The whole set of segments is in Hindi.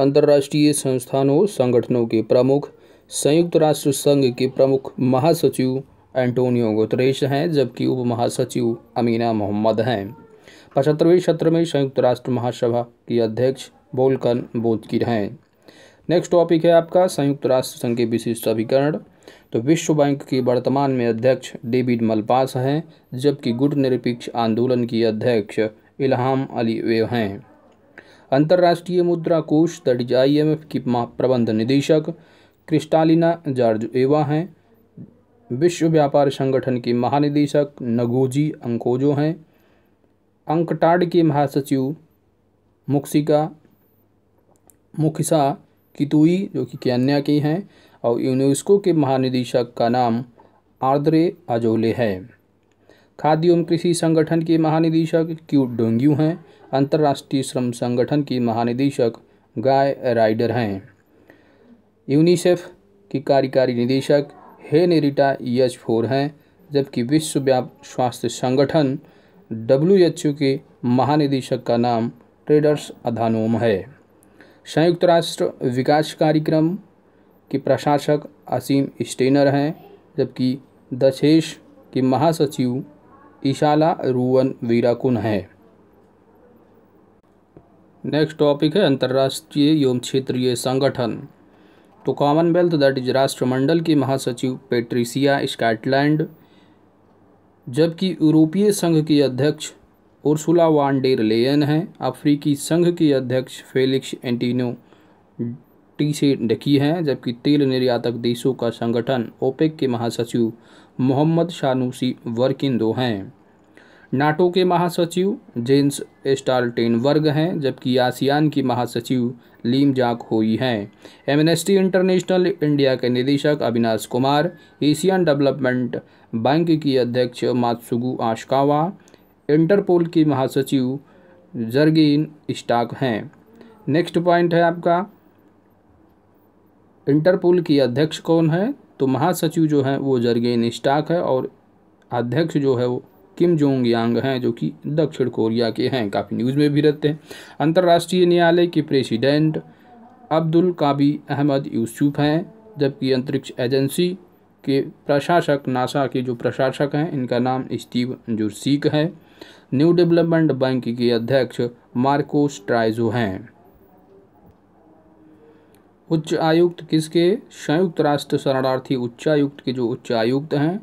अंतर्राष्ट्रीय संस्थानों संगठनों के प्रमुख संयुक्त राष्ट्र संघ के प्रमुख महासचिव एंटोनियो गुतरेश हैं जबकि उप महासचिव अमीना मोहम्मद हैं पचहत्तरवें सत्र में संयुक्त राष्ट्र महासभा की अध्यक्ष बोलकन बोधकिर हैं नेक्स्ट टॉपिक है आपका संयुक्त राष्ट्र संघ के विशिष्ट अभिकरण तो विश्व बैंक के वर्तमान में अध्यक्ष डेविड मलपास हैं जबकि गुट निरपेक्ष आंदोलन की अध्यक्ष इलाहाम अली वेव हैं अंतर्राष्ट्रीय मुद्रा कोष दट आई एम एफ की प्रबंध निदेशक क्रिस्टालिना जॉर्ज एवा हैं विश्व व्यापार संगठन के महानिदेशक नगोजी अंकोजो हैं अंकटाड के महासचिव मुक्सिका मुखिसा कितुई जो कि कन्या की हैं और यूनेस्को के महानिदेशक का नाम आर्द्रे अजोले है खाद्य एवं कृषि संगठन के महानिदेशक क्यू डोंग्यू हैं अंतर्राष्ट्रीय श्रम संगठन के महानिदेशक गाय राइडर हैं यूनिसेफ की कार्यकारी निदेशक हेनेरिटा यच फोर हैं जबकि विश्वव्याप स्वास्थ्य संगठन डब्ल्यू एच के महानिदेशक का नाम ट्रेडर्स अधानोम है संयुक्त राष्ट्र विकास कार्यक्रम के प्रशासक असीम स्टेनर हैं जबकि दशेश के महासचिव इशाला रूवन वीराकुन है नेक्स्ट टॉपिक है अंतर्राष्ट्रीय एवं क्षेत्रीय संगठन तो कॉमनवेल्थ दैट इज राष्ट्रमंडल की महासचिव पेट्रिसिया स्कॉटलैंड जबकि यूरोपीय संघ की अध्यक्ष उर्सुला वान डेर लेयन है अफ्रीकी संघ की अध्यक्ष फेलिक्स एंटीनो टी से ढकी है जबकि तेल निर्यातक देशों का संगठन ओपेक के महासचिव मोहम्मद शानूसी वर्किंदो हैं नाटो के महासचिव जेन्स स्टाल्टेन वर्ग हैं जबकि आसियान की महासचिव लीम जाक होई हैं एमनेस्टी इंटरनेशनल इंडिया के निदेशक Avinash Kumar Asian Development Bank की अध्यक्ष मातसुगु आशकावा इंटरपोल की महासचिव जर्गेन स्टाक हैं नेक्स्ट पॉइंट है आपका इंटरपोल की अध्यक्ष कौन है तो महासचिव जो है वो जर्गेन स्टाक है और अध्यक्ष जो है वो किम जोंग यांग हैं जो कि दक्षिण कोरिया के हैं काफ़ी न्यूज़ में भी रहते हैं अंतर्राष्ट्रीय न्यायालय के president Abdulqawi Ahmed Yusuf हैं जबकि अंतरिक्ष एजेंसी के प्रशासक नासा के जो प्रशासक हैं इनका नाम स्टीव जुरसीक है न्यू डेवलपमेंट बैंक के अध्यक्ष मार्कोस ट्राइजो हैं उच्च आयुक्त किसके संयुक्त राष्ट्र शरणार्थी उच्चायुक्त के जो उच्च आयुक्त हैं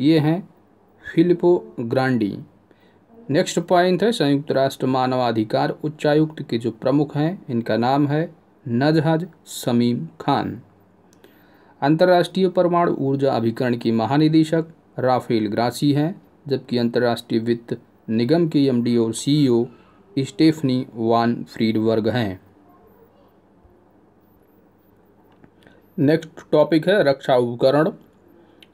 ये हैं फिलिपो ग्रांडी नेक्स्ट पॉइंट है संयुक्त राष्ट्र मानवाधिकार उच्चायुक्त के जो प्रमुख हैं इनका नाम है नजहज समीम खान अंतर्राष्ट्रीय परमाणु ऊर्जा अभिकरण की महानिदेशक राफेल ग्रासी हैं जबकि अंतर्राष्ट्रीय वित्त निगम के एमडी और सीईओ स्टेफनी वान फ्रीडवर्ग हैं नेक्स्ट टॉपिक है रक्षा उपकरण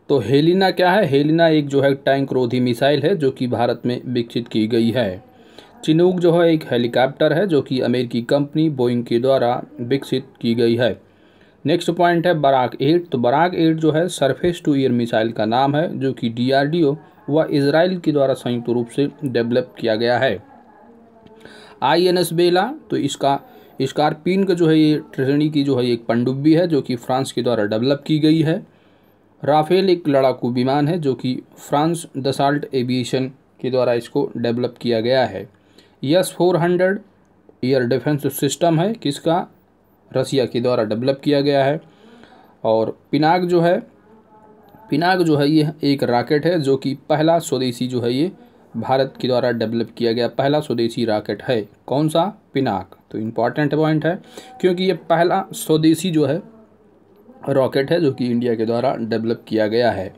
तो हेलिना क्या है हेलिना एक जो है टैंक रोधी मिसाइल है जो कि भारत में विकसित की गई है चिनूक जो है एक हेलीकॉप्टर है जो कि अमेरिकी कंपनी बोइंग के द्वारा विकसित की गई है नेक्स्ट पॉइंट है बराक एट तो बराक एट जो है सरफेस टू ईयर मिसाइल का नाम है जो कि डीआरडीओ व इसराइल के द्वारा संयुक्त रूप से डेवलप किया गया है आई एन एस बेला तो इसका स्कॉर्पिन का जो है ये श्रेणी की जो है एक पनडुब्बी है जो कि फ्रांस के द्वारा डेवलप की गई है राफेल एक लड़ाकू विमान है जो कि फ्रांस दसाल्ट एविएशन के द्वारा इसको डेवलप किया गया है S four hundred air defence system है किसका रसिया के द्वारा डेवलप किया गया है और पिनाक जो है पिनाक जो है ये एक रॉकेट है जो कि पहला स्वदेशी जो है ये भारत के द्वारा डेवलप किया गया पहला स्वदेशी रॉकेट है कौन सा पिनाक तो इम्पॉर्टेंट पॉइंट है क्योंकि ये पहला स्वदेशी जो है रॉकेट है जो कि इंडिया के द्वारा डेवलप किया गया है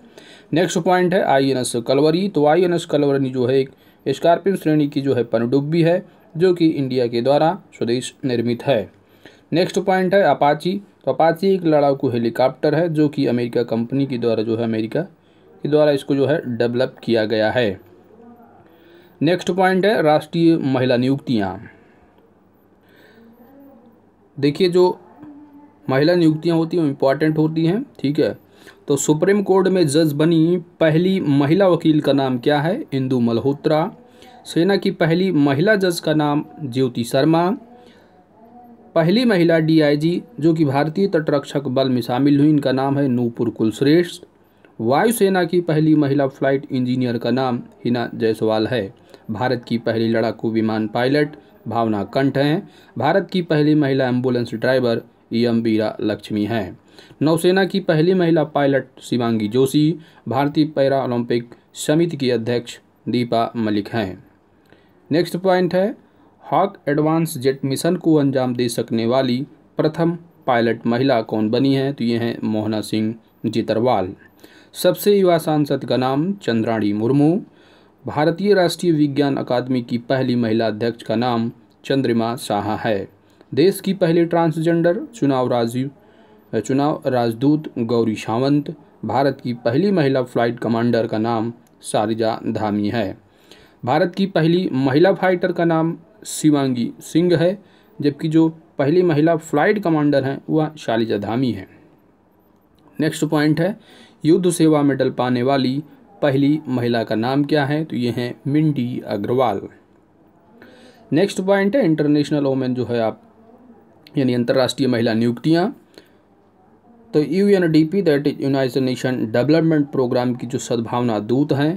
नेक्स्ट पॉइंट है आई एन एस कलवरी तो आई एन एस कलवरी जो है एक स्कॉर्पियो श्रेणी की जो है पनडुब्बी है जो कि इंडिया के द्वारा स्वदेश निर्मित है नेक्स्ट पॉइंट है अपाची तो अपाची एक लड़ाकू हेलीकॉप्टर है जो कि अमेरिका कंपनी के द्वारा जो है अमेरिका के द्वारा इसको जो है डेवलप किया गया है नेक्स्ट पॉइंट है राष्ट्रीय महिला नियुक्तियाँ देखिए जो महिला नियुक्तियां होती हैं इम्पॉर्टेंट होती हैं ठीक है तो सुप्रीम कोर्ट में जज बनी पहली महिला वकील का नाम क्या है इंदु मल्होत्रा सेना की पहली महिला जज का नाम ज्योति शर्मा पहली महिला डीआईजी जो कि भारतीय तटरक्षक बल में शामिल हुई इनका नाम है नूपुर कुलश्रेष्ठ वायुसेना की पहली महिला फ्लाइट इंजीनियर का नाम हिना जायसवाल है भारत की पहली लड़ाकू विमान पायलट भावना कंठ हैं भारत की पहली महिला एम्बुलेंस ड्राइवर बीरा लक्ष्मी हैं नौसेना की पहली महिला पायलट शिवांगी जोशी भारतीय पैरा ओलंपिक समिति की अध्यक्ष दीपा मलिक हैं नेक्स्ट पॉइंट है हॉक एडवांस जेट मिशन को अंजाम दे सकने वाली प्रथम पायलट महिला कौन बनी है तो ये हैं मोहना सिंह जितरवाल सबसे युवा सांसद का नाम चंद्राणी मुर्मू भारतीय राष्ट्रीय विज्ञान अकादमी की पहली महिला अध्यक्ष का नाम चंद्रिमा साहा है देश की पहली ट्रांसजेंडर चुनाव राजीव चुनाव राजदूत गौरी सावंत भारत की पहली महिला फ्लाइट कमांडर का नाम सारिजा धामी है भारत की पहली महिला फाइटर का नाम शिवांगी सिंह है जबकि जो पहली महिला फ्लाइट कमांडर हैं वह शालिजा धामी है नेक्स्ट पॉइंट है युद्ध सेवा मेडल पाने वाली पहली महिला का नाम क्या है तो ये हैं मिंडी अग्रवाल नेक्स्ट पॉइंट है इंटरनेशनल वोमेन जो है आप यानी अंतर्राष्ट्रीय महिला नियुक्तियाँ तो U N D P that is United Nation Development Programme की जो सद्भावना दूत हैं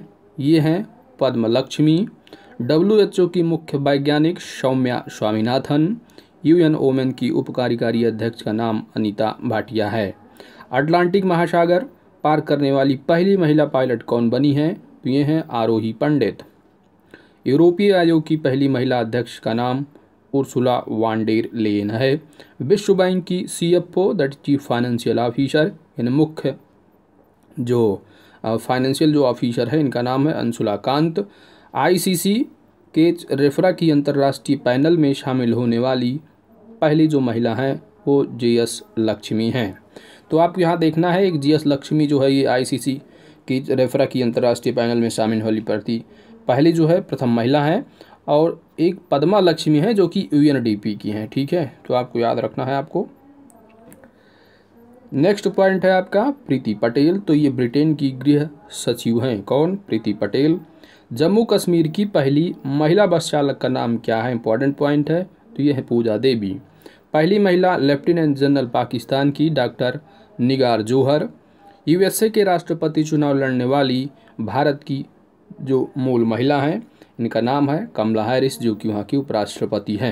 ये हैं Padma Lakshmi W H O की मुख्य वैज्ञानिक Soumya Swaminathan U N Women की कार्यकारी अध्यक्ष का नाम अनीता भाटिया है अटलांटिक महासागर पार करने वाली पहली महिला पायलट कौन बनी है तो ये हैं आरोही पंडित यूरोपीय आयोग की पहली महिला अध्यक्ष का नाम उर्सुला वांडेर लेन है विश्व बैंक की C F O that chief financial officer इन मुख्य जो फाइनेंशियल जो ऑफिसर है इनका नाम है अंशुला कांत आईसीसी के रेफरा की अंतर्राष्ट्रीय पैनल में शामिल होने वाली पहली जो महिला हैं वो जे एस लक्ष्मी हैं तो आपको यहाँ देखना है एक जीएस लक्ष्मी जो है ये आईसीसी की रेफरा की अंतर्राष्ट्रीय पैनल में शामिल होली पड़ती पहली जो है प्रथम महिला हैं और एक पद्मा लक्ष्मी है जो कि यू की हैं ठीक है तो आपको याद रखना है आपको नेक्स्ट पॉइंट है आपका प्रीति पटेल तो ये ब्रिटेन की गृह सचिव हैं कौन प्रीति पटेल जम्मू कश्मीर की पहली महिला बस चालक का नाम क्या है इंपॉर्टेंट पॉइंट है तो ये है पूजा देवी पहली महिला लेफ्टिनेंट जनरल पाकिस्तान की डॉक्टर निगार जोहर यूएसए के राष्ट्रपति चुनाव लड़ने वाली भारत की जो मूल महिला हैं इनका नाम है कमला हैरिस जो कि वहाँ की उपराष्ट्रपति हैं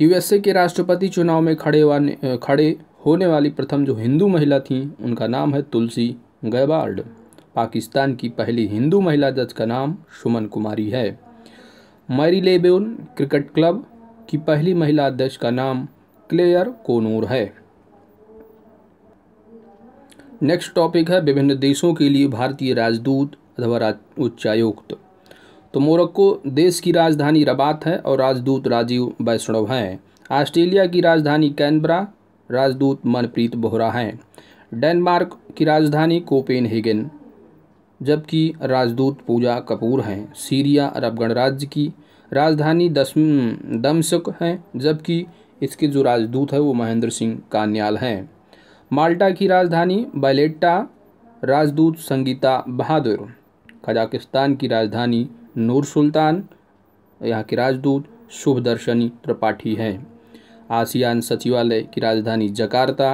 यूएसए के राष्ट्रपति चुनाव में खड़े वाने खड़े होने वाली प्रथम जो हिंदू महिला थी उनका नाम है तुलसी गैबार्ड पाकिस्तान की पहली हिंदू महिला जज का नाम सुमन कुमारी है मैरी लेबेन क्रिकेट क्लब की पहली महिला अध्यक्ष का नाम क्लेयर कोनूर है नेक्स्ट टॉपिक है विभिन्न देशों के लिए भारतीय राजदूत अथवा उच्चायुक्त तो मोरक्को देश की राजधानी रबात है और राजदूत राजीव वैष्णव हैं ऑस्ट्रेलिया की राजधानी कैनबरा राजदूत मनप्रीत बोहरा हैं डेनमार्क की राजधानी कोपेन जबकि राजदूत पूजा कपूर हैं सीरिया अरब गणराज्य की राजधानी दसम दमशक है जबकि इसके जो राजदूत है वो महेंद्र सिंह कान्याल हैं माल्टा की राजधानी बैलेट्टा राजदूत संगीता बहादुर कजाकिस्तान की राजधानी नूर सुल्तान यहाँ के राजदूत शुभदर्शनी त्रिपाठी हैं आसियान सचिवालय की राजधानी जकार्ता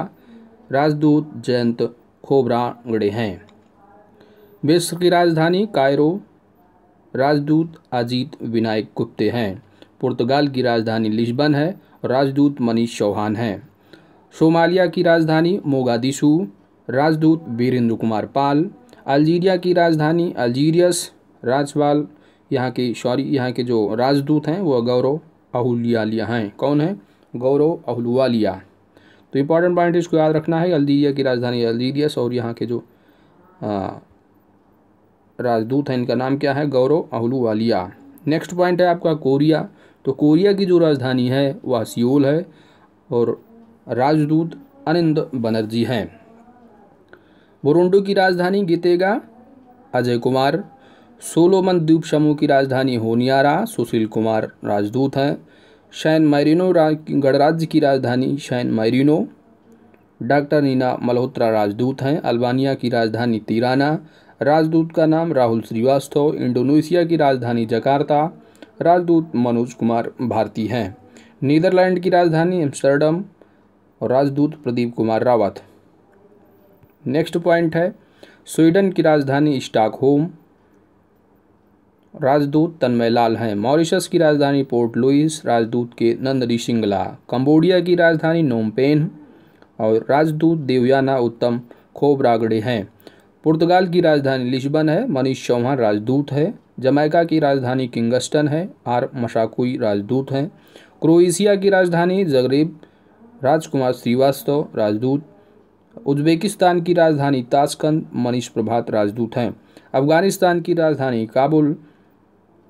राजदूत जयंत खोबरागड़े हैं विश्व की राजधानी कायरो राजदूत अजीत विनायक गुप्ते हैं पुर्तगाल की राजधानी लिस्बन है राजदूत मनीष चौहान हैं सोमालिया की राजधानी मोगादिशु राजदूत वीरेंद्र कुमार पाल अल्जीरिया की राजधानी अल्जीरियस राजपाल यहाँ के सॉरी यहाँ के जो राजदूत हैं वह गौरव अहुलियालिया हैं कौन तो है गौरव अहुलवालिया तो इम्पॉर्टेंट पॉइंट इसको याद रखना है अल्जीरिया की राजधानी अल्जीरियस और यहाँ के जो राजदूत हैं इनका नाम क्या है गौरव अहलूवालिया नेक्स्ट पॉइंट है आपका कोरिया तो कोरिया की जो राजधानी है वह सियोल है और राजदूत अनिंद बनर्जी हैं बुरुंडो की राजधानी गीतेगा अजय कुमार सोलोमन द्वीप समूह की राजधानी होनियारा सुशील कुमार राजदूत हैं शैन मैरिनो गणराज्य की राजधानी San Marino doctor Nina Malhotra राजदूत हैं अल्बानिया की राजधानी तिराना राजदूत का नाम राहुल श्रीवास्तव इंडोनेशिया की राजधानी जकार्ता राजदूत मनोज कुमार भारती हैं नीदरलैंड की राजधानी एम्स्टर्डम और राजदूत प्रदीप कुमार रावत नेक्स्ट पॉइंट है स्वीडन की राजधानी स्टॉकहोम राजदूत तन्मय लाल हैं मॉरिशस की राजधानी पोर्ट लुइस राजदूत के नंदरी सिंगला कंबोडिया की राजधानी नोमपेन और राजदूत देवयाना उत्तम खोबरागड़े हैं पुर्तगाल की राजधानी लिस्बन है मनीष चौहान राजदूत है जमैका की राजधानी किंगस्टन है आर मशाकुई राजदूत हैं क्रोएशिया की राजधानी जगरेब राजकुमार श्रीवास्तव राजदूत उज्बेकिस्तान की राजधानी ताशकंद मनीष प्रभात राजदूत हैं अफगानिस्तान की राजधानी काबुल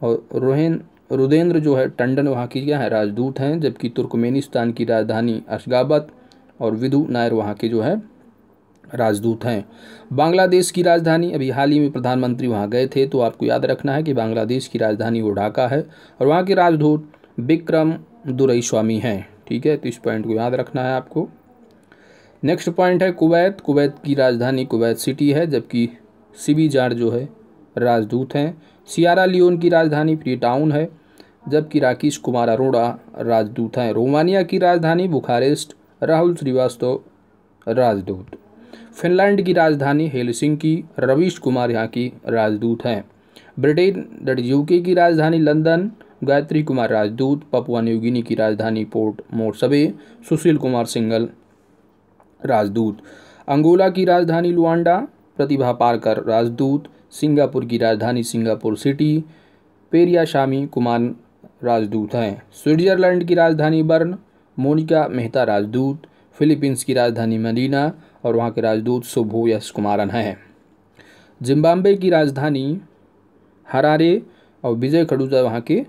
और रोहन रुदेंद्र जो है टंडन वहाँ की क्या है राजदूत हैं जबकि तुर्कमेनिस्तान की राजधानी अशगाबत और विदु नायर वहाँ के जो है राजदूत हैं बांग्लादेश की राजधानी अभी हाल ही में प्रधानमंत्री वहाँ गए थे तो आपको याद रखना है कि बांग्लादेश की राजधानी वो ढाका है और वहाँ के राजदूत विक्रम दुरई स्वामी हैं ठीक है तो इस पॉइंट को याद रखना है आपको नेक्स्ट पॉइंट है कुवैत कुवैत की राजधानी कुवैत सिटी है जबकि सिबी जार जो है राजदूत हैं सियारा लियोन की राजधानी फ्री टाउन है जबकि राकेश कुमार अरोड़ा राजदूत हैं रोमानिया की राजधानी बुखारेस्ट राहुल श्रीवास्तव राजदूत फिनलैंड की राजधानी की रवीश कुमार यहाँ की राजदूत हैं ब्रिटेन दट यूके की राजधानी लंदन गायत्री कुमार राजदूत पपुआ न्यूगिनी की राजधानी पोर्ट मोरसबे सुशील कुमार सिंगल राजदूत अंगोला की राजधानी लुआंडा प्रतिभा पारकर राजदूत सिंगापुर की राजधानी Singapore City Periasamy Kumar राजदूत हैं स्विट्जरलैंड की राजधानी बर्न मोनिका मेहता राजदूत फिलीपींस की राजधानी मरीना और वहाँ के राजदूत शुभो यश कुमारन हैं जिम्बाब्वे की राजधानी हरारे और विजय खडूजा वहाँ के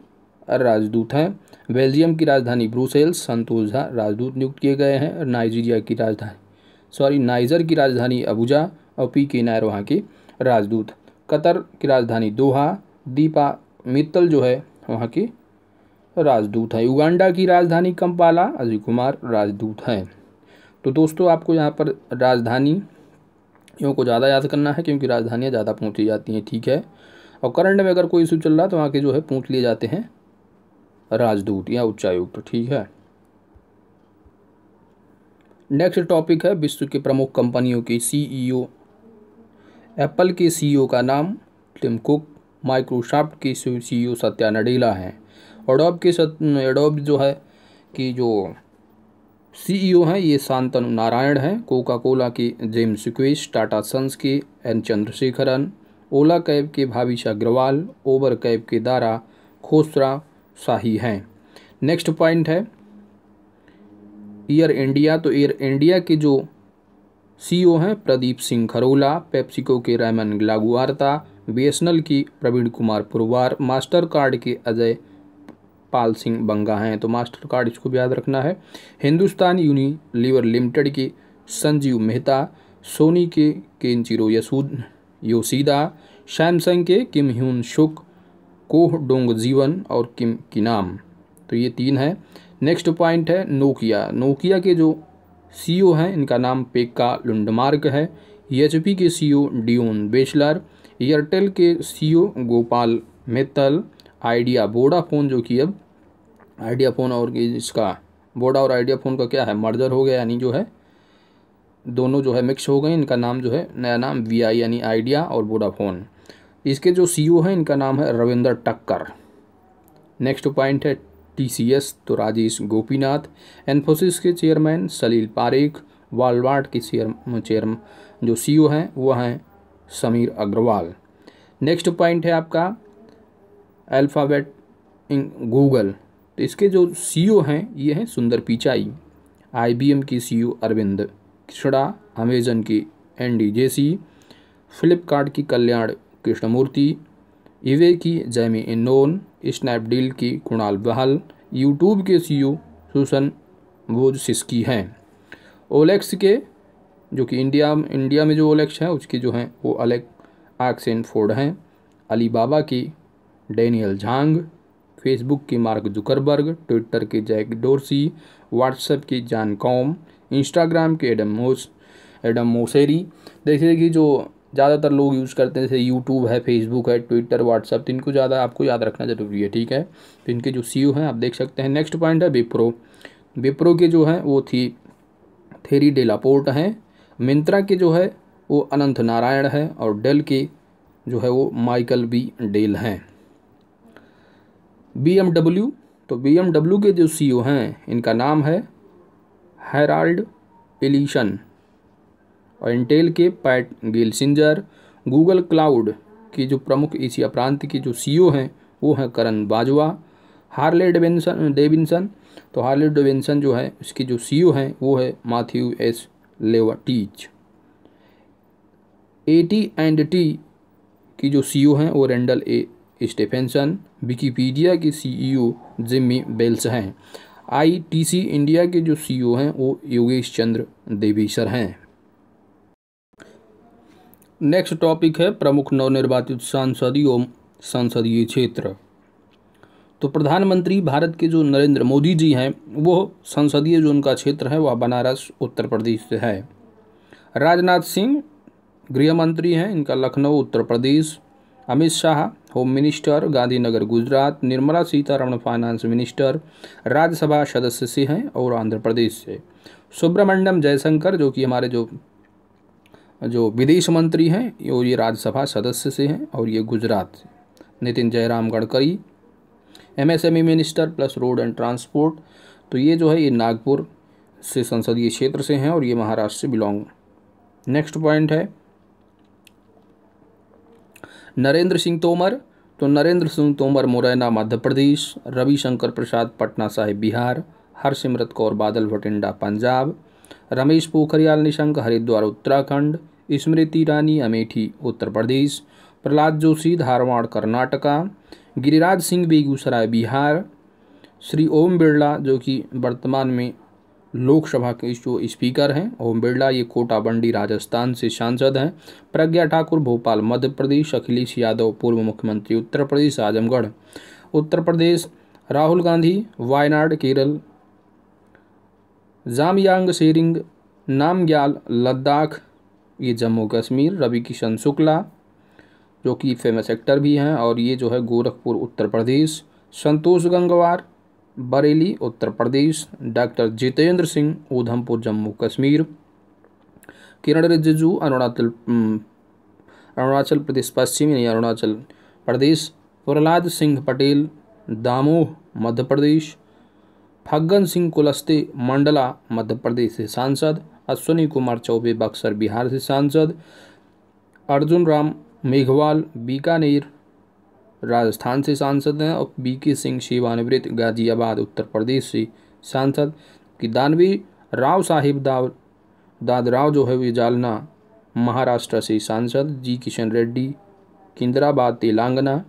राजदूत हैं बेल्जियम की राजधानी ब्रूसेल्स संतोष झा राजदूत नियुक्त किए गए हैं नाइजीरिया की राजधानी सॉरी नाइजर की राजधानी अबूजा और पी के नायर वहाँ के राजदूत कतर की राजधानी दोहा दीपा मित्तल जो है वहाँ के राजदूत हैं युगांडा की राजधानी कंपाला अजय कुमार राजदूत हैं तो दोस्तों आपको यहाँ पर राजधानी यों को ज़्यादा याद करना है क्योंकि राजधानियाँ ज़्यादा पहुँची जाती हैं ठीक है और करंट में अगर कोई इशू चल रहा है तो वहाँ के जो है पूछ लिए जाते हैं राजदूत या उच्चायुक्त ठीक है नेक्स्ट टॉपिक है विश्व के प्रमुख कंपनियों के सीईओ एप्पल e के सीईओ e का नाम टिम कुक माइक्रोसॉफ्ट के सीईओ e सत्या नडेला हैं एडोब के एडोब जो है कि जो सीईओ हैं ये शांतनु नारायण हैं कोका कोला के जेम्स सिक्विश टाटा सन्स के एन चंद्रशेखरन ओला कैब के भाविश अग्रवाल ओबर कैब के दारा खोसरा शाही हैं नेक्स्ट पॉइंट है एयर इंडिया तो एयर इंडिया के जो सीईओ हैं प्रदीप सिंह खरोला पेप्सिको के रैमन लागुआरता बी की प्रवीण कुमार पुरवार मास्टर कार्ड के अजय पाल सिंह बंगा हैं तो मास्टर कार्ड इसको भी याद रखना है हिंदुस्तान यूनिलीवर लिमिटेड के संजीव मेहता सोनी के केंचिरो यसूद योशीदा सैमसंग के किम ह्यून शुक कोह डोंग जीवन और किम किनाम तो ये तीन है नेक्स्ट पॉइंट है नोकिया नोकिया के जो सीईओ हैं इनका नाम पेक्का लुंडमार्क है एचपी के सीईओ डियोन बेचलर एयरटेल के CEO Gopal Mittal Idea Vodafone जो कि अब आइडिया फ़ोन और इसका वोडा और आइडिया फ़ोन का क्या है मर्जर हो गया यानी जो है दोनों जो है मिक्स हो गए इनका नाम जो है नया नाम वी आई यानी आइडिया और वोडाफोन इसके जो सी ओ e हैं इनका नाम है रविंदर टक्कर नेक्स्ट पॉइंट है एस तो राजेश गोपीनाथ एनफोसिस के चेयरमैन सलील पारेख वालवाड के चेयर चेयर जो ओ e हैं वह हैं समीर अग्रवाल नेक्स्ट पॉइंट है आपका अल्फ़ाबेट गूगल तो इसके जो सीईओ e हैं ये हैं सुंदर पिचाई आईबीएम की CEO e Arvind Krishna Amazon की एन डी जेसी फ्लिपकार्ट की कल्याण कृष्णमूर्ति ईवे की जैमी इनोन स्नैपडील की कुणाल बहल यूट्यूब के CEO e Susan Wojcicki हैं ओलेक्स के जो कि इंडिया इंडिया में जो ओलेक्स है उसके जो हैं वो अलेक आक्सेन फोर्ड हैं अलीबाबा की डेनियल झांग फेसबुक के मार्क जुकरबर्ग ट्विटर के जैक डोरसी व्हाट्सएप के जान कॉम इंस्टाग्राम के एडम मोस एडम मोसेरी जैसे कि जो ज़्यादातर लोग यूज़ करते हैं जैसे यूट्यूब है फेसबुक है ट्विटर व्हाट्सअप तो इनको ज़्यादा आपको याद रखना ज़रूरी है ठीक है तो इनके जो सी हैं आप देख सकते हैं नेक्स्ट पॉइंट है विप्रो विप्रो के जो है वो थी थेरी डेलापोर्ट हैं मिंत्रा के जो है वो अनंत नारायण है और डेल के जो है वो माइकल बी डेल हैं बी एम डब्ल्यू तो बी एम डब्ल्यू के जो सी ओ e हैं इनका नाम है हेराल्ड एलिशन और इंटेल के पैट गिलसिंजर गूगल क्लाउड की जो प्रमुख एशिया प्रांत की जो सी ओ e हैं वो हैं Karan Bajwa Harley Davidson Davidson तो हार्ले डेविनसन जो है उसकी जो सी ओ e हैं वो है Matthew S Levatich A T and T की जो सी ओ हैं वो रेंडल ए स्टेफेंसन विकीपीडिया के सीईओ जिम्मी बेल्स हैं आईटीसी इंडिया के जो सीईओ हैं वो योगेश चंद्र देवीसर हैं नेक्स्ट टॉपिक है प्रमुख नवनिर्वाचित सांसद एवं संसदीय क्षेत्र तो प्रधानमंत्री भारत के जो नरेंद्र मोदी जी हैं वो संसदीय जो उनका क्षेत्र है वह बनारस उत्तर प्रदेश से है राजनाथ सिंह गृह मंत्री हैं इनका Lucknow Uttar Pradesh Amit Shah home minister Gandhinagar Gujarat Nirmala Sitharaman finance minister Rajya Sabha सदस्य से हैं और आंध्र प्रदेश से सुब्रमण्यम जयशंकर जो कि हमारे जो जो विदेश मंत्री हैं और ये राज्यसभा सदस्य से हैं और ये गुजरात से Nitin Jairam Gadkari MSME minister plus road and transport तो ये जो है ये नागपुर से संसदीय क्षेत्र से हैं और ये महाराष्ट्र से बिलोंग नेक्स्ट पॉइंट है नरेंद्र सिंह तोमर तो नरेंद्र सिंह तोमर मुरैना मध्य प्रदेश रविशंकर प्रसाद पटना साहिब बिहार हरसिमरत कौर बादल भटिंडा पंजाब रमेश पोखरियाल निशंक हरिद्वार उत्तराखंड स्मृति ईरानी अमेठी उत्तर प्रदेश प्रहलाद जोशी धारवाड़ कर्नाटका गिरिराज सिंह बेगूसराय बिहार श्री ओम बिरला जो कि वर्तमान में लोकसभा के जो स्पीकर हैं ओम बिरला ये कोटा बंडी राजस्थान से सांसद हैं प्रज्ञा ठाकुर भोपाल मध्य प्रदेश अखिलेश यादव पूर्व मुख्यमंत्री उत्तर प्रदेश आजमगढ़ उत्तर प्रदेश राहुल गांधी वायनाड केरल जामयांग शेरिंग नामग्याल लद्दाख ये जम्मू कश्मीर रवि किशन शुक्ला जो कि फेमस एक्टर भी हैं और ये जो है गोरखपुर उत्तर प्रदेश संतोष गंगवार बरेली उत्तर प्रदेश डॉक्टर जितेंद्र सिंह उधमपुर जम्मू कश्मीर किरण रिजिजू अरुणाचल अरुणाचल प्रदेश पश्चिम यानी अरुणाचल प्रदेश प्रहलाद सिंह पटेल दामोह मध्य प्रदेश फग्गन सिंह कुलस्ते मंडला मध्य प्रदेश से सांसद अश्विनी कुमार चौबे बक्सर बिहार से सांसद अर्जुन राम मेघवाल बीकानेर राजस्थान से सांसद हैं और बी के सिंह सेवानिवृत्त गाजियाबाद उत्तर प्रदेश से सांसद कि दानवी राव साहिब दाव दादराव जो है वे जालना महाराष्ट्र से सांसद जी किशन रेड्डी किंदराबाद तेलंगाना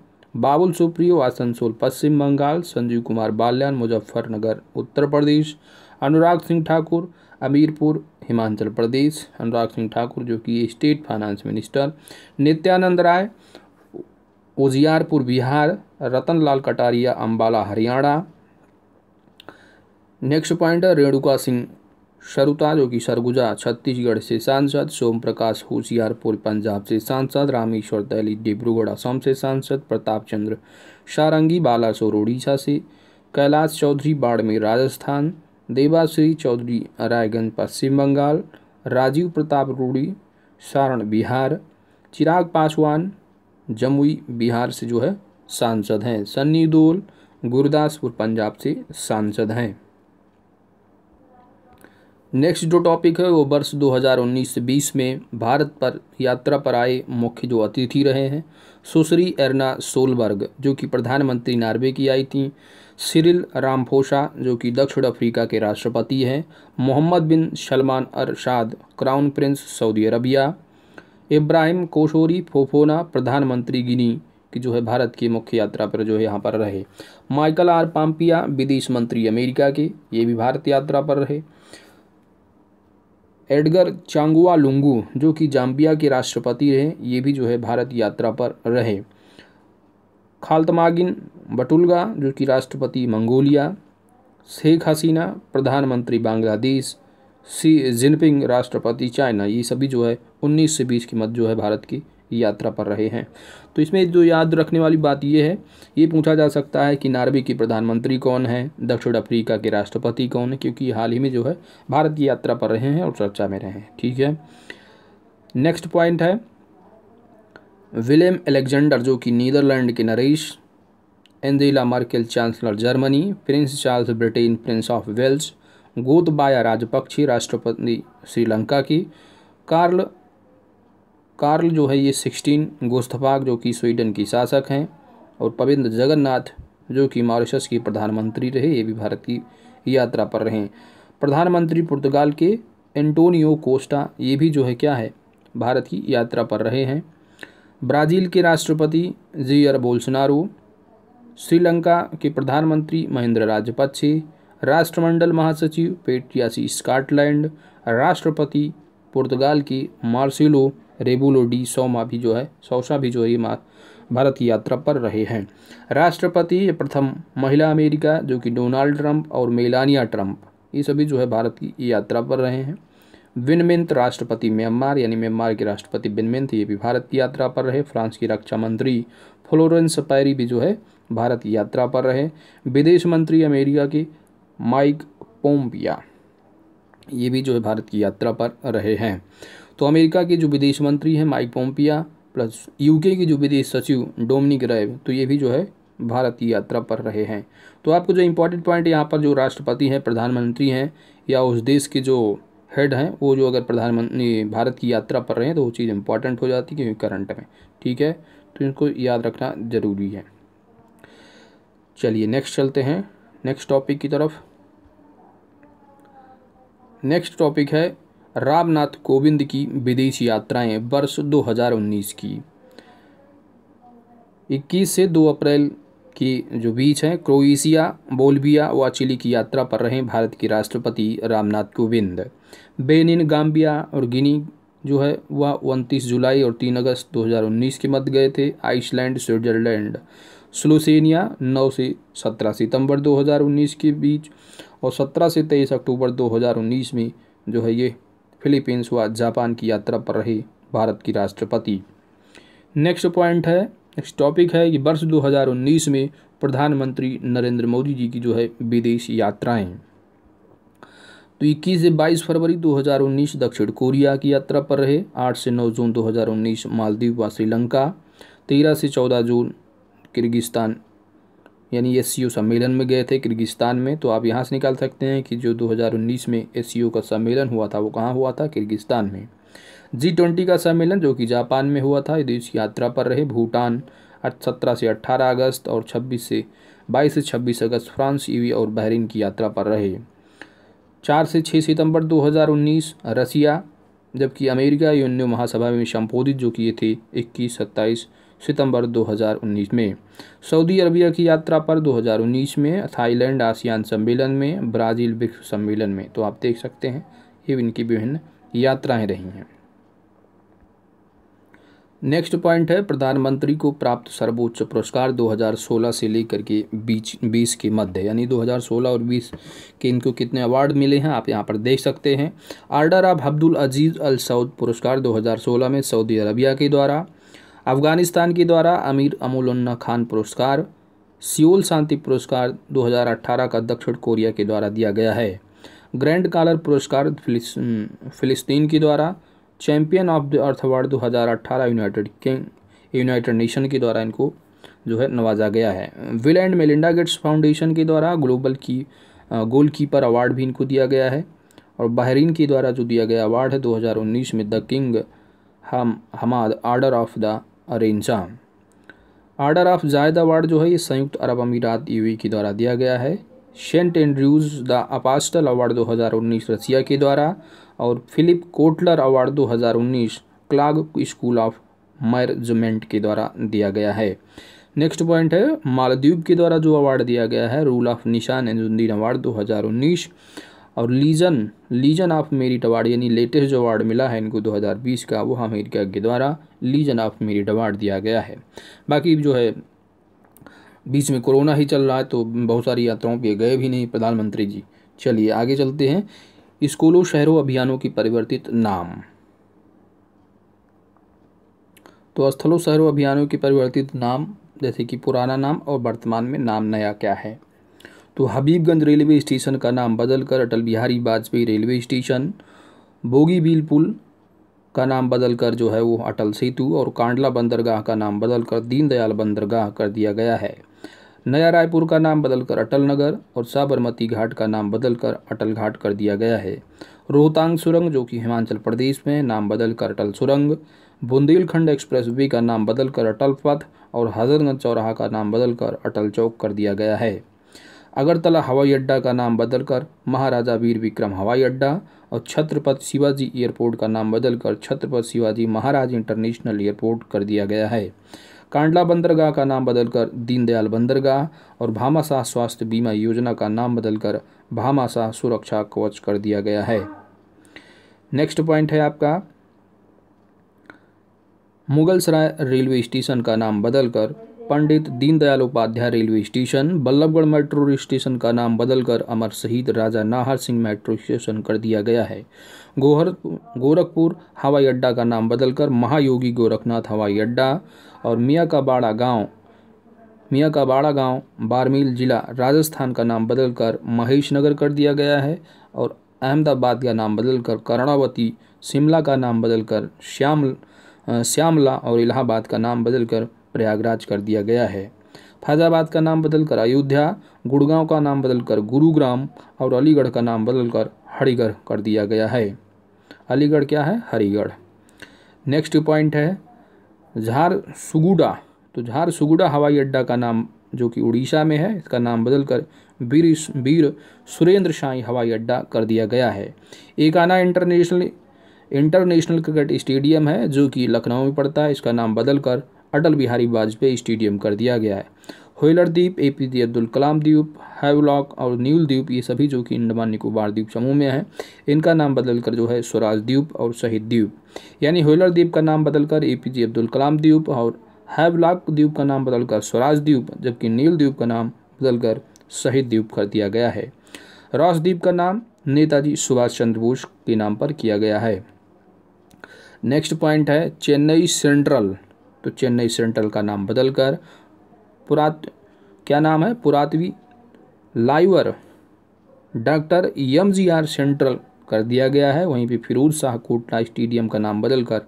बाबुल सुप्रियो आसनसोल पश्चिम बंगाल संजीव कुमार बाल्यान मुजफ्फरनगर उत्तर प्रदेश अनुराग सिंह ठाकुर अमीरपुर हिमाचल प्रदेश अनुराग सिंह ठाकुर जो कि state finance minister Nityanand Rai Ujiarpur Bihar Ratanlal Kataria Ambala Haryana next point है रेणुका सिंह शरुता जो कि सरगुजा छत्तीसगढ़ से सांसद सोम प्रकाश होशियारपुर पंजाब से सांसद रामेश्वर दैली डिब्रूगढ़ असम से सांसद प्रताप चंद्र सारंगी बालासोर उड़ीसा से कैलाश चौधरी बाड़मेर राजस्थान देवाश्री चौधरी रायगंज पश्चिम बंगाल राजीव प्रताप रूढ़ी सारण बिहार चिराग पासवान जमुई बिहार से जो है सांसद हैं सन्नी दोल गुरदासपुर पंजाब से सांसद हैं नेक्स्ट जो टॉपिक है वो वर्ष 2019 20 में भारत पर यात्रा पर आए मुख्य जो अतिथि रहे हैं सुश्री एरना सोलबर्ग जो कि प्रधानमंत्री नार्वे की आई थी सिरिल रामफोसा जो कि दक्षिण अफ्रीका के राष्ट्रपति हैं मोहम्मद बिन सलमान अरशाद crown prince Saudi Arabia Ibrahim Kassory Fofana प्रधानमंत्री गिनी कि जो है भारत की मुख्य यात्रा पर जो है यहाँ पर रहे माइकल आर पाम्पिया विदेश मंत्री अमेरिका के ये भी भारत यात्रा पर रहे एडगर चांगुआ लुंगू जो कि जाम्बिया के राष्ट्रपति रहे ये भी जो है भारत यात्रा पर रहे खालतमागिन बटुलगा जो कि राष्ट्रपति मंगोलिया शेख हसीना प्रधानमंत्री बांग्लादेश सी जिनपिंग राष्ट्रपति चाइना ये सभी जो है उन्नीस से बीस की मत जो है भारत की यात्रा पर रहे हैं तो इसमें जो याद रखने वाली बात यह है ये पूछा जा सकता है कि नार्वे की प्रधानमंत्री कौन है दक्षिण अफ्रीका के राष्ट्रपति कौन है क्योंकि हाल ही में जो है भारत की यात्रा पर रहे हैं और चर्चा में रहे हैं ठीक है नेक्स्ट पॉइंट है विलेम एलेक्जेंडर जो कि नीदरलैंड के नरेश Angela Merkel chancellor Germany prince Charles Britain prince of Wales Gotabaya Rajapaksa राष्ट्रपति श्रीलंका की कार्ल कार्ल जो है ये सिक्सटीन गोस्थपाक जो कि स्वीडन की शासक हैं और पविंद्र जगन्नाथ जो कि मॉरिशस की प्रधानमंत्री रहे ये भी भारत की यात्रा पर रहे प्रधानमंत्री पुर्तगाल के एंटोनियो कोस्टा ये भी जो है क्या है भारत की यात्रा पर रहे हैं ब्राज़ील के राष्ट्रपति जियर बोल्सनारो श्रीलंका के प्रधानमंत्री महेंद्र राजपक्षे राष्ट्रमंडल महासचिव पेट्रियासी स्काटलैंड राष्ट्रपति पुर्तगाल की मार्सिलो रेबुलोडी सौमा भी जो है सौसा भी जो है ये भारत की यात्रा पर रहे हैं राष्ट्रपति प्रथम महिला अमेरिका जो कि डोनाल्ड ट्रंप और मेलानिया ट्रंप ये सभी जो है भारत की यात्रा पर रहे हैं विनमिंत राष्ट्रपति म्यांमार यानी म्यांमार के राष्ट्रपति विनमिंत ये भी भारत की यात्रा पर रहे फ्रांस की रक्षा मंत्री फ्लोरेंस पैरी भी जो है भारत की यात्रा पर रहे विदेश मंत्री अमेरिका के माइक पोम्पिया ये भी जो है भारत की यात्रा पर रहे हैं तो अमेरिका के जो विदेश मंत्री हैं माइक पोम्पिया प्लस यूके के जो विदेश सचिव डोमिनिक रैब तो ये भी जो है भारत की यात्रा पर रहे हैं तो आपको जो इम्पोर्टेंट पॉइंट यहाँ पर जो राष्ट्रपति हैं प्रधानमंत्री हैं या उस देश के जो हेड हैं वो जो अगर प्रधानमंत्री भारत की यात्रा पर रहे हैं तो वो चीज़ इम्पॉर्टेंट हो जाती है क्योंकि करंट में ठीक है तो इनको याद रखना ज़रूरी है चलिए नेक्स्ट चलते हैं नेक्स्ट टॉपिक की तरफ नेक्स्ट टॉपिक है रामनाथ कोविंद की विदेश यात्राएं वर्ष 2019 की 21 से 2 अप्रैल की जो बीच है क्रोएशिया बोलविया व चिली की यात्रा पर रहे भारत के राष्ट्रपति रामनाथ कोविंद बेनिन गाम्बिया और गिनी जो है वह उनतीस जुलाई और 3 अगस्त 2019 के मध्य गए थे आइसलैंड स्विट्जरलैंड स्लोसेनिया 9 से 17 सितंबर 2019 के बीच और 17 से 23 अक्टूबर 2019 में जो है ये फिलीपींस व जापान की यात्रा पर रहे भारत की राष्ट्रपति नेक्स्ट पॉइंट है नेक्स्ट टॉपिक है कि वर्ष 2019 में प्रधानमंत्री नरेंद्र मोदी जी की जो है विदेश यात्राएं तो 21 से 22 फरवरी 2019 दक्षिण कोरिया की यात्रा पर रहे 8 से 9 जून 2019 मालदीव व श्रीलंका 13 से 14 जून किर्गिस्तान यानी एस सम्मेलन में गए थे किर्गिस्तान में तो आप यहाँ से निकाल सकते हैं कि जो 2019 में एस का सम्मेलन हुआ था वो कहाँ हुआ था किर्गिस्तान में जी ट्वेंटी का सम्मेलन जो कि जापान में हुआ था इस यात्रा पर रहे भूटान सत्रह से अट्ठारह अगस्त और छब्बीस से बाईस से छब्बीस अगस्त फ्रांस ईवी और बहरीन की यात्रा पर रहे चार से छः सितंबर 2019 रसिया जबकि अमेरिका यूनियो महासभा में संबोधित जो किए थे इक्कीस सत्ताईस सितंबर 2019 में सऊदी अरबिया की यात्रा पर 2019 में थाईलैंड आसियान सम्मेलन में ब्राज़ील विश्व सम्मेलन में तो आप देख सकते हैं ये इनकी विभिन्न यात्राएं रही हैं नेक्स्ट पॉइंट है प्रधानमंत्री को प्राप्त सर्वोच्च पुरस्कार 2016 से लेकर के बीच बीस के मध्य यानी 2016 और 20 के इनको कितने अवार्ड मिले हैं आप यहां पर देख सकते हैं order of Abdul Aziz Al Saud पुरस्कार 2016 में सऊदी अरबिया के द्वारा अफगानिस्तान के द्वारा अमीर अमोलुन्ना खान पुरस्कार सियोल शांति पुरस्कार 2018 का दक्षिण कोरिया के द्वारा दिया गया है ग्रैंड कालर पुरस्कार फिलिस्तीन के द्वारा champion of the earth award दो यूनाइटेड किंग यूनाइटेड नेशन के द्वारा इनको जो है नवाजा गया है will and Melinda Gates foundation के द्वारा ग्लोबल की गोल कीपर अवार्ड भी इनको दिया गया है और बहरीन के द्वारा जो दिया गया अवार्ड है 2019 में द किंग हम हमाद आर्डर ऑफ द अरेंजा आर्डर ऑफ जायद अवार्ड जो है ये संयुक्त अरब अमीरात यूएई के द्वारा दिया गया है Saint Andrew's the apostle award 2019 Russia के द्वारा और Philip Kotler award 2019 Kellogg school of management के द्वारा दिया गया है नेक्स्ट पॉइंट है मालदीव के द्वारा जो अवार्ड दिया गया है रूल ऑफ निशान एजुद्दीन अवार्ड दो और legion legion of merit award यानी लेटेस्ट जो अवार्ड मिला है इनको 2020 का वो अमेरिका के द्वारा लीजन ऑफ मेरिट अवार्ड दिया गया है बाकी जो है बीच में कोरोना ही चल रहा है तो बहुत सारी यात्राओं पर गए भी नहीं प्रधानमंत्री जी चलिए आगे चलते हैं स्कूलों शहरों अभियानों की परिवर्तित नाम तो स्थलों शहरों अभियानों के परिवर्तित नाम जैसे कि पुराना नाम और वर्तमान में नाम नया क्या है तो हबीबगंज रेलवे स्टेशन का नाम बदलकर अटल बिहारी वाजपेयी रेलवे स्टेशन बोगीबील पुल का नाम बदलकर जो है वो अटल सेतु और कांडला बंदरगाह का नाम बदलकर दीनदयाल बंदरगाह कर दिया गया है नया रायपुर का नाम बदलकर अटल नगर और साबरमती घाट का नाम बदलकर अटल घाट कर दिया गया है रोहतांग सुरंग जो कि हिमाचल प्रदेश में नाम बदलकर अटल सुरंग बुंदेलखंड वे का नाम बदलकर अटल पथ और हजरतगंज चौराहा का नाम बदलकर अटल चौक कर दिया गया है अगरतला हवाई अड्डा का नाम बदलकर महाराजा वीर विक्रम हवाई अड्डा और छत्रपति शिवाजी एयरपोर्ट का नाम बदलकर छत्रपति शिवाजी महाराज इंटरनेशनल एयरपोर्ट कर दिया गया है कांडला बंदरगाह का नाम बदलकर दीनदयाल बंदरगाह और भामाशाह स्वास्थ्य बीमा योजना का नाम बदलकर भामाशाह सुरक्षा कवच कर दिया गया है नेक्स्ट पॉइंट है आपका मुगलसराय रेलवे स्टेशन का नाम बदलकर Pandit Deendayal Upadhyay railway station Ballabhgarh metro station का नाम बदलकर अमर शहीद राजा नाहर सिंह मेट्रो स्टेशन कर दिया गया है गोहर गोरखपुर हवाई अड्डा का नाम बदलकर महायोगी गोरखनाथ हवाई अड्डा और मियाँ का बाड़ा गाँव मियाँ का बाड़ा गाँव बारमील जिला राजस्थान का नाम बदलकर महेश नगर कर दिया गया है और अहमदाबाद का नाम बदलकर कर्णावती शिमला का नाम बदलकर श्याम श्यामला और इलाहाबाद का नाम बदलकर प्रयागराज कर दिया गया है फैज़ाबाद का नाम बदलकर अयोध्या गुड़गांव का नाम बदलकर गुरुग्राम और अलीगढ़ का नाम बदलकर हरिगढ़ कर दिया गया है अलीगढ़ क्या है हरिगढ़ नेक्स्ट पॉइंट है झारसुगुडा तो झारसुगुडा हवाई अड्डा का नाम जो कि उड़ीसा में है इसका नाम बदलकर वीर वीर सुरेंद्र शाही हवाई अड्डा कर दिया गया है Ekana international international cricket stadium है जो कि लखनऊ में पड़ता है इसका नाम बदलकर अटल बिहारी वाजपेयी स्टेडियम कर दिया गया है होयलर द्वीप ए पी जे अब्दुल कलाम द्वीप हैवलॉक और न्यूल द्वीप ये सभी जो कि अंडमान निकोबार द्वीप समूह में हैं इनका नाम बदलकर जो है स्वराज द्वीप और शहीद द्वीप यानी होयलर द्वीप का नाम बदलकर ए पी जे अब्दुल कलाम द्वीप और हैवलॉक द्वीप का नाम बदलकर स्वराज द्वीप जबकि नील द्वीप का नाम बदलकर शहीद द्वीप कर दिया गया है रॉस द्वीप का नाम नेताजी सुभाष चंद्र बोस के नाम पर किया गया है नेक्स्ट पॉइंट है चेन्नई सेंट्रल तो चेन्नई सेंट्रल का नाम बदलकर पुरात क्या नाम है Puratchi Thalaivar doctor M G R central कर दिया गया है वहीं पे फिरोज शाह कोटला स्टेडियम का नाम बदलकर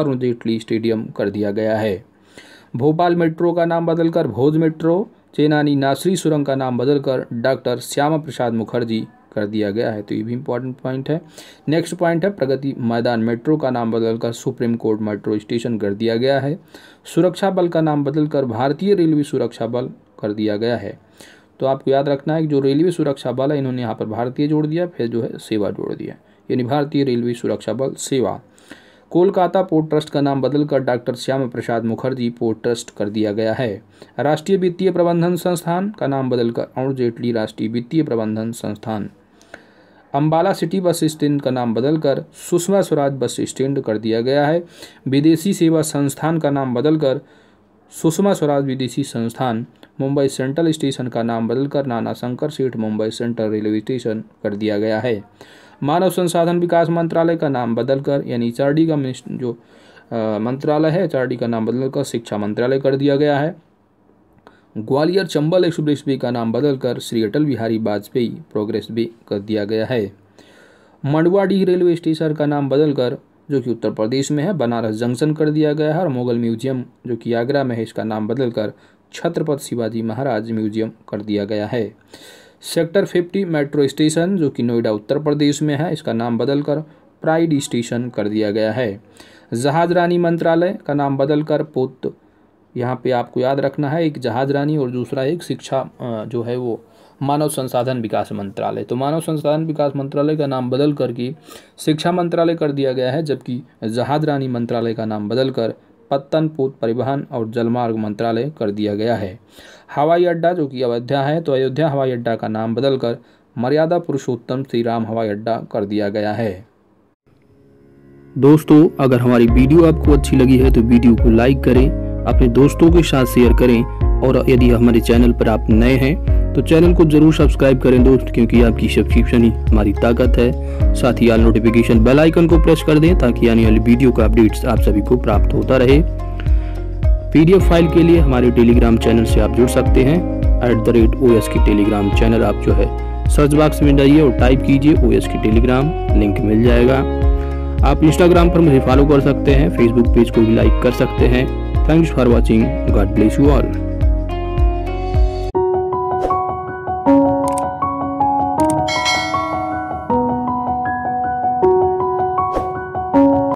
अरुण जेटली स्टेडियम कर दिया गया है भोपाल मेट्रो का नाम बदलकर भोज मेट्रो चेनानी नासरी सुरंग का नाम बदलकर डॉक्टर श्यामा प्रसाद मुखर्जी कर दिया गया है तो ये भी इंपॉर्टेंट पॉइंट है नेक्स्ट पॉइंट है प्रगति मैदान मेट्रो का नाम बदलकर सुप्रीम कोर्ट मेट्रो स्टेशन कर दिया गया है सुरक्षा बल का नाम बदलकर भारतीय रेलवे सुरक्षा बल कर दिया गया है तो आपको याद रखना है कि जो रेलवे सुरक्षा बल है इन्होंने यहाँ पर भारतीय जोड़ दिया फिर जो है सेवा जोड़ दिया यानी भारतीय रेलवे सुरक्षा बल सेवा कोलकाता पोर्ट ट्रस्ट का नाम बदलकर doctor Shyama Prasad Mukherjee port trust कर दिया गया है राष्ट्रीय वित्तीय प्रबंधन संस्थान का नाम बदलकर अरुण जेटली राष्ट्रीय वित्तीय प्रबंधन संस्थान अम्बाला सिटी बस स्टैंड का नाम बदलकर सुषमा स्वराज बस स्टैंड कर दिया गया है विदेशी सेवा संस्थान का नाम बदलकर सुषमा स्वराज विदेशी संस्थान मुंबई सेंट्रल स्टेशन का नाम बदलकर नाना शंकर सेठ मुंबई सेंट्रल रेलवे स्टेशन कर दिया गया है मानव संसाधन विकास मंत्रालय का नाम बदलकर यानी चार का जो मंत्रालय है चार का नाम बदलकर शिक्षा मंत्रालय कर दिया गया है ग्वालियर चंबल एक्सप्रेस वे का नाम बदलकर श्री अटल बिहारी वाजपेयी प्रोग्रेस वे कर दिया गया है मंडवाडीह रेलवे स्टेशन का नाम बदलकर जो कि उत्तर प्रदेश में है बनारस जंक्शन कर दिया गया है और मुगल म्यूजियम जो कि आगरा में है इसका नाम बदलकर छत्रपति शिवाजी महाराज म्यूजियम कर दिया गया है सेक्टर 50 मेट्रो स्टेशन जो कि नोएडा उत्तर प्रदेश में है इसका नाम बदलकर प्राइड स्टेशन कर दिया गया है जहाज रानी मंत्रालय का नाम बदलकर पोत यहाँ पे आपको याद रखना है एक जहाज रानी और दूसरा एक शिक्षा जो है वो मानव संसाधन विकास मंत्रालय तो मानव संसाधन विकास मंत्रालय का नाम बदल कर के शिक्षा मंत्रालय कर दिया गया है जबकि जहाज रानी मंत्रालय का नाम बदल कर पत्तन पोत परिवहन और जलमार्ग मंत्रालय कर दिया गया है हवाई अड्डा जो कि अयोध्या है तो अयोध्या हवाई अड्डा का नाम बदलकर मर्यादा पुरुषोत्तम श्री राम हवाई अड्डा कर दिया गया है दोस्तों अगर हमारी वीडियो आपको अच्छी लगी है तो वीडियो को लाइक करें अपने दोस्तों के साथ शेयर करें और यदि हमारे चैनल पर आप नए हैं तो चैनल को जरूर सब्सक्राइब करें दोस्त क्योंकि आपकी सब्सक्रिप्शन ही हमारी ताकत है साथ ही आल नोटिफिकेशन बेल आइकन को प्रेस कर दें ताकि आने वाली वीडियो का अपडेट्स आप सभी को प्राप्त होता रहे पीडीएफ फाइल के लिए हमारे टेलीग्राम चैनल से आप जुड़ सकते हैं at the rate O S की टेलीग्राम चैनल आप जो है सर्च बॉक्स में जाइए और टाइप कीजिए ओ एस की टेलीग्राम लिंक मिल जाएगा आप इंस्टाग्राम पर मुझे फॉलो कर सकते हैं फेसबुक पेज को भी लाइक कर सकते हैं Thanks for watching. God bless you all.